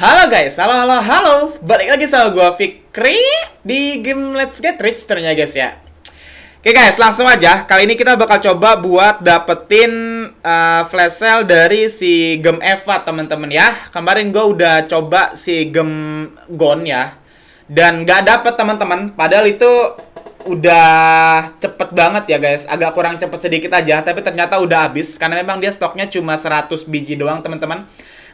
Halo guys, halo halo halo Balik lagi sama gue Fikri Di game Let's Get Rich ternyata guys ya Oke guys, langsung aja Kali ini kita bakal coba buat dapetin uh, flash sale dari si Gem Eva temen-temen ya Kemarin gue udah coba si Gem Gon ya Dan gak dapet teman-teman, padahal itu udah cepet banget ya guys Agak kurang cepet sedikit aja, tapi ternyata udah habis Karena memang dia stoknya cuma 100 biji doang teman-teman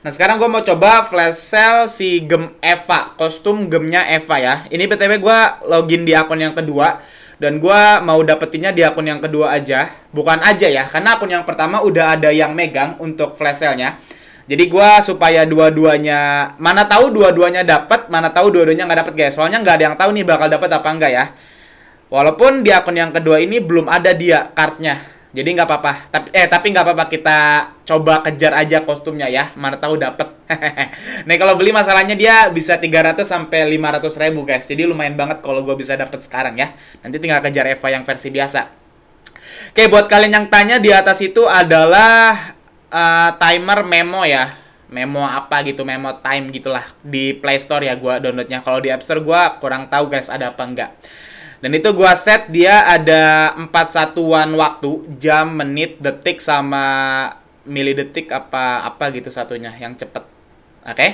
Nah sekarang gue mau coba flash sale si gem Eva, kostum gemnya Eva ya. Ini btw gue login di akun yang kedua dan gue mau dapetinnya di akun yang kedua aja, bukan aja ya, karena akun yang pertama udah ada yang megang untuk flash sale-nya. Jadi gue supaya dua-duanya, mana tahu dua-duanya dapat, mana tahu dua-duanya nggak dapat guys. Soalnya nggak ada yang tahu nih bakal dapat apa enggak ya. Walaupun di akun yang kedua ini belum ada dia kartnya, jadi nggak apa-apa. Tapi eh tapi nggak apa-apa kita coba kejar aja kostumnya ya mana tahu dapet nah kalau beli masalahnya dia bisa 300 sampai 500 ribu guys jadi lumayan banget kalau gue bisa dapet sekarang ya nanti tinggal kejar Eva yang versi biasa Oke buat kalian yang tanya di atas itu adalah uh, timer memo ya memo apa gitu memo time gitulah di Play Store ya gue downloadnya kalau di App Store gue kurang tahu guys ada apa enggak dan itu gua set dia ada empat satuan waktu, jam, menit, detik sama milidetik apa apa gitu satunya yang cepet. Oke. Okay?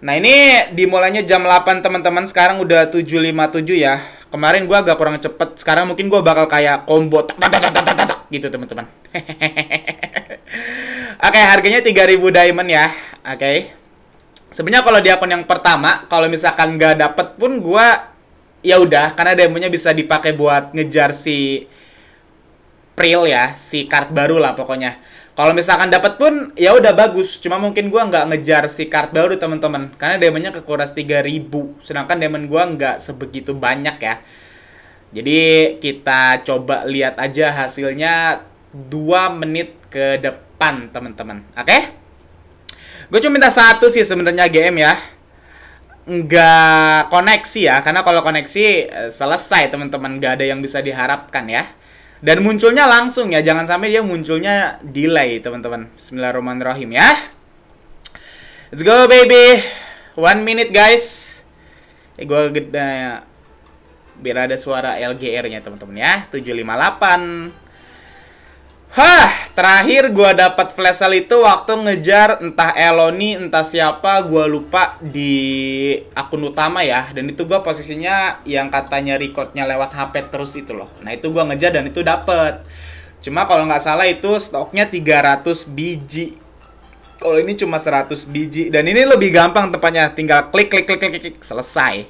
Nah, ini dimulainya jam 8 teman-teman. Sekarang udah 7.57 ya. Kemarin gua agak kurang cepet. Sekarang mungkin gua bakal kayak combo gitu teman-teman. Oke, okay, harganya 3000 diamond ya. Oke. Okay. Sebenarnya kalau di akun yang pertama, kalau misalkan nggak dapet pun gua ya udah karena demonya bisa dipakai buat ngejar si Pril ya, si kart baru lah pokoknya kalau misalkan dapat pun ya udah bagus cuma mungkin gua nggak ngejar si card baru teman-teman karena diamondnya kekuras 3000 sedangkan diamond gua nggak sebegitu banyak ya jadi kita coba lihat aja hasilnya 2 menit ke depan teman-teman oke okay? gue cuma minta satu sih sebenarnya GM ya nggak koneksi ya karena kalau koneksi eh, selesai teman-teman nggak ada yang bisa diharapkan ya dan munculnya langsung ya, jangan sampai dia munculnya delay, teman-teman. Bismillahirrahmanirrahim ya. Let's go baby. One minute guys. Eh gue gede eh, biar ada suara LGR-nya teman-teman ya. 758. Hah. Terakhir gue dapat flash sale itu waktu ngejar entah Eloni entah siapa gue lupa di akun utama ya dan itu gue posisinya yang katanya recordnya lewat HP terus itu loh. Nah itu gue ngejar dan itu dapet. Cuma kalau nggak salah itu stoknya 300 biji. Kalau ini cuma 100 biji dan ini lebih gampang tempatnya tinggal klik klik klik klik, klik selesai.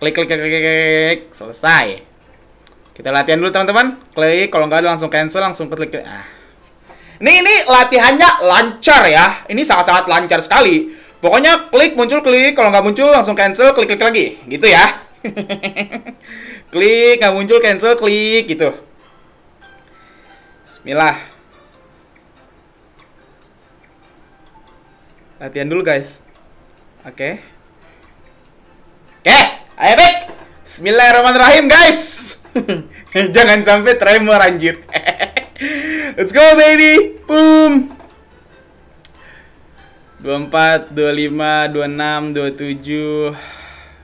Klik klik klik klik, klik selesai. Kita latihan dulu teman-teman. Klik kalau nggak langsung cancel langsung klik. klik. Ah. Ini ini latihannya lancar ya. Ini sangat-sangat lancar sekali. Pokoknya klik muncul klik, kalau nggak muncul langsung cancel, klik klik lagi, gitu ya. klik nggak muncul cancel, klik gitu. Bismillah. Latihan dulu guys. Oke. Okay. Oke, okay, ayo baik. Bismillahirrahmanirrahim guys. Jangan sampai tremor anjir. Let's go baby. Boom. 24, 25, 26,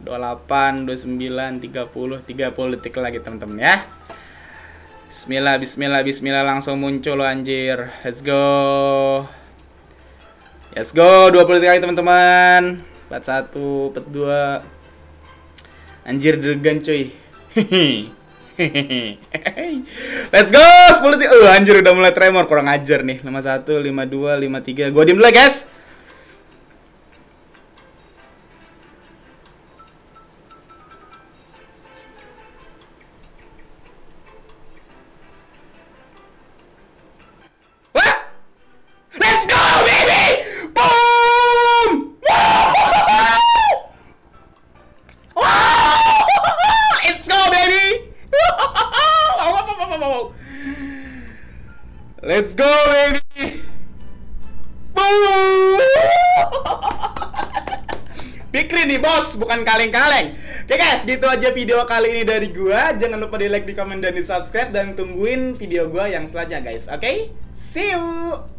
27, 28, 29, 30, 30 detik lagi teman-teman ya. Bismillah, bismillah, bismillah langsung muncul anjir. Let's go. Let's go 20 detik lagi teman-teman. 41, 42. Anjir degan cuy. Let's go Sepuluh, detik. Uh, anjir udah mulai tremor kurang ajar nih. Lima satu, dua, lima tiga. Gua diem dulu ya, guys. Let's go, baby, Pikri nih bos, bukan kaleng-kaleng Oke guys, gitu aja video kali ini dari gua Jangan lupa di like, di komen, dan di subscribe Dan tungguin video gua yang selanjutnya guys Oke, okay? see you